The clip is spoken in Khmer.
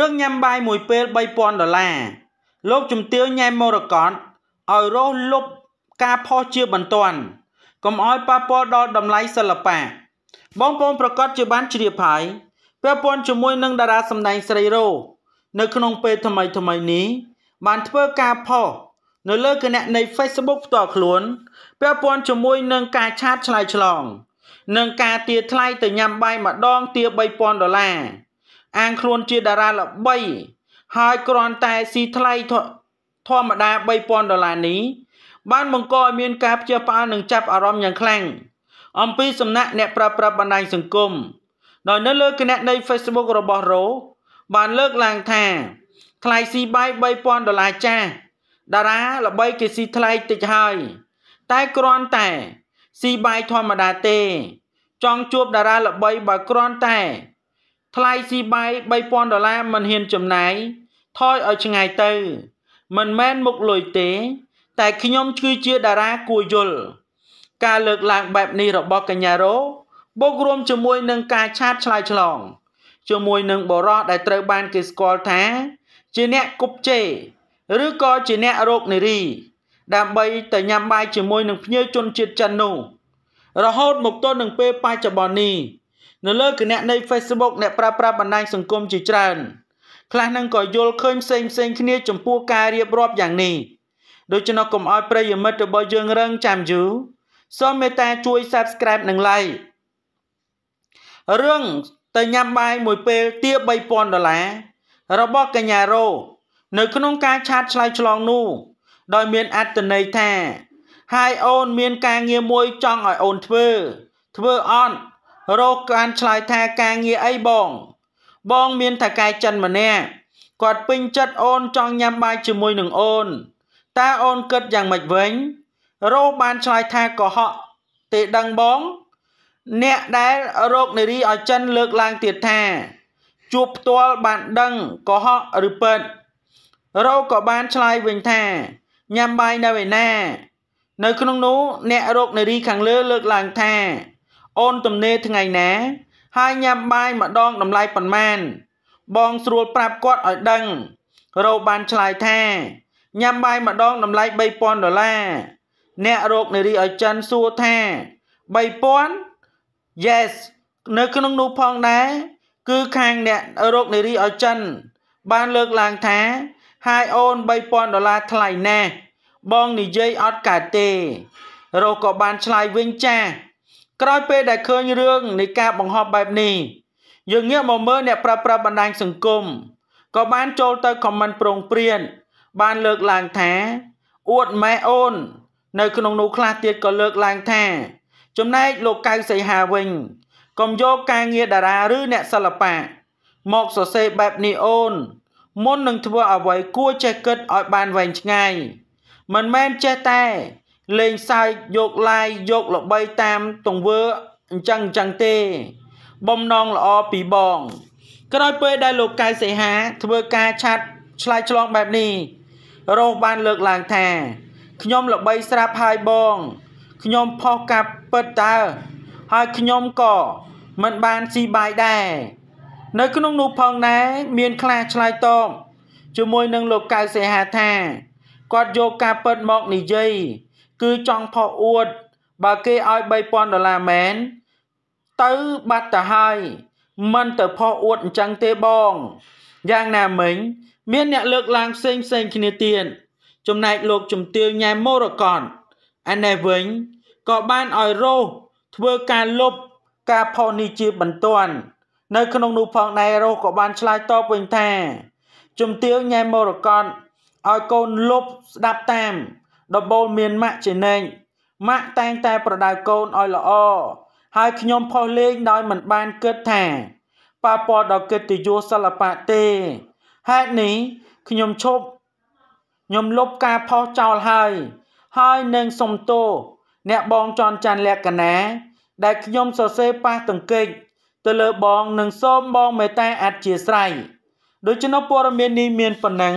រឿងញ៉ាំបាយមួយពេល3000ដុល្លារលោកជំទាវញ៉ែមមរកតឲ្យរស់លុបការផុសជាបន្ទាន់កុំឲ្យប៉ះពាល់ដល់តម្លៃសិល្បៈបងប្អូនប្រកាសជាបានជ្រាបហើយពាក់ព័ន្ធជាមួយនឹងតារាសម្ដែងស្រីរ៉ូនៅក្នុងពេលថ្មីថ្មីនេះបានធ្វើការផុសនៅលើគណនី Facebook ផ្ទាល់ខ្លួនពាក់ព័ន្ធជាមួយនឹងការឆាតឆ្លៃឆ្លង និងការទារថ្លៃទៅញ៉ាំបាយម្ដងទារ3000ដុល្លារអាងខ្លួនជាតារាល្បី ហើយគ្រាន់តែស៊ីថ្លៃធម្មតា3000ដុល្លារនេះបាន បង្កឲ្យមានការព្យាបាលនិងចាប់អារម្មណ៍យ៉ាងខ្លាំងអំពីសំណាក់អ្នកប្រើប្រាស់បណ្ដាញសង្គមដោយនៅលើគណនី Facebook របស់ Ro បានលើកឡើងថាថ្លៃស៊ីបាយ3000ដុល្លារចាស់តារាល្បីគេស៊ីថ្លៃតិចហើយតែគ្រាន់តែស៊ីបាយធម្មតាទេ ចង់ជួបតារាល្បីបើគ្រាន់តែថ្លៃស៊ីបាយ3000ដុល្លារមិនហ៊ានចំណាយថយឲ្យឆ្ងាយទៅ មិនមែនមុខលុយទេតែខ្ញុំគឺជាតារាគួរយល់ការលើកឡើងបែបនេះរបស់កញ្ញារ៉ូបូករួមជាមួយនឹងការឆាតឆ្លើយឆ្លង ជាមួយនឹងបរោះដែលត្រូវបានគេស្គាល់ថា ជាអ្នកគប់ជេឬក៏ជាអ្នករោគនារី ដើម្បីទៅញ៉ាំបាយជាមួយនឹងភ្ញៀវជនជាតិចិននោះរហូតមកទល់នឹងពេលបច្ចុប្បន្ននេះនៅលើគណនី Facebook អ្នកប្រើប្រាស់បណ្ដាញសង្គមជាច្រើនខ្លះនឹងក៏យល់ឃើញផ្សេងផ្សេងគ្នាចំពោះការរៀបរាប់យ៉ាងនេះដូច្នោះកុំឲ្យប្រិយមិត្តរបស់យើង រងចាំយូរសូមមេត្តាជួយ Subscribe និង Like រឿងទៅញ៉ាំបាយមួយពេលទា3000ដុល្លាររបស់កញ្ញារ៉ូនៅ ក្នុងការឆាតឆ្លើយឆ្លងនោះ ដោយមានអត្តន័យថាហើយអូនមានការងារមួយចង់ឲ្យអូនធ្វើធ្វើអត់រកបានឆ្លើយថាការងារអីបង បងមានថៅកែចិនម្នាក់គាត់ពេញចិត្តអូនចង់ញ៉ាំបាយជាមួយនឹងអូនតើអូនគិតយ៉ាងម៉េចវិញរោបានឆ្លើយថាកុហកទេដឹងបង អ្នកដែលរោគនារីឲ្យចិនលើកឡើងទៀតថា ជួបផ្ទាល់បានដឹងកុហកឬពិតរោក៏បានឆ្លើយវិញថាញ៉ាំបាយនៅឯណា នៅ ក្នុងនោះអ្នករោគនារីខាងលើលើកឡើងថាអូនទំនេរថ្ងៃណាហើយញ៉ាំបាយម្ដងតម្លៃប៉ុន្មាន បងស្រួលប្រាប់គាត់ឲ្យដឹងរោបានឆ្លើយថាញ៉ាំបាយម្ដងតម្លៃ3000ដុល្លារអ្នករោគនារីឲ្យចិនសួរថា3000 Yes នៅក្នុងនោះផងដែរគឺខាងអ្នករោគនារីឲ្យចិន បានលើកឡើងថាហើយអូន3000ដុល្លារថ្លៃណាស់បងនិយាយអត់កើតទេរោគក៏បានឆ្លើយវិញចាក្រោយពេលដែលឃើញរឿងនៃការបង្ហោះបែបនេះយើងងាកមកមើលអ្នកប្រើប្រាស់បណ្ដាញសង្គមក៏បានចូលទៅខមមិនប្រងព្រៀន បានលើកឡើងថាអួតម៉ែអូននៅក្នុងនោះខ្លះទៀតក៏លើកឡើងថាចំណែកលោកកៅសីហាវិញកុំយកការងារតារាឬអ្នកសិល្បៈមកសរសេរបែបនេះអូន មុននឹងធ្វើអ្វីគួរចេះគិតឲ្យបានវែងឆ្ងាយមិនមែនចេះតែលេងសើចយកឡាយយកល្បីតាមទង្វើអញ្ចឹងអញ្ចឹងទេ បំណងល្អពីបង ក្រោយពេលដែលលោកកៅសិហា ធ្វើការឆាត់ឆ្លៃឆ្លងបែបនេះរស់បានលើកឡើងថាខ្ញុំល្បីស្រាប់ហើយបងខ្ញុំផុសការពិតតើ ហើយខ្ញុំក៏មិនបានស៊ីបាយដែរនៅ ក្នុងនោះផងដែរមាន ខ្លះឆ្លើយតបជាមួយនឹងលោកកៅសិហាថាគាត់យកការពិតមកនិយាយគឺចង់ផុសអួត បើគេឲ្យ3000ដុល្លារមែនទៅបាត់ទៅហើយមិនទៅផុសអួតអញ្ចឹងទេបងយ៉ាងណាមិញមានអ្នកលើកឡើងផ្សេងផ្សេងគ្នាទៀតចំណែកលោកជំទាវញ៉ែមូរកនអានេះវិញក៏បានឲ្យរោសធ្វើការលុបការផុសនេះជាបន្ទាន់នៅ ក្នុងនោះផងដែររោសក៏បានឆ្លើយតបវិញថា ជំទាវញ៉ែមូរកនឲ្យកូនលុបស្ដាប់តាមដបូលមានម៉ាក់ជានិច្ចម៉ាក់តែងតែ ប្រដៅកូនឲ្យល្អហើយខ្ញុំផុសលេងដោយមិនបានគិតថាប៉ះពាល់ដល់កិត្តិយសសិល្បៈទេហេតុនេះខ្ញុំឈប់ខ្ញុំលុបការផុសចោលហើយហើយនឹងសុំទោសអ្នកបងចន់ច័ន្ទលក្ខណាដែលខ្ញុំសរសេរប៉ះទង្គិចទៅលើបងនឹងសូមបងមេត្តាអធិស្ឋានដូច្នោះព័ត៌មាននេះមានប៉ុណ្ណឹង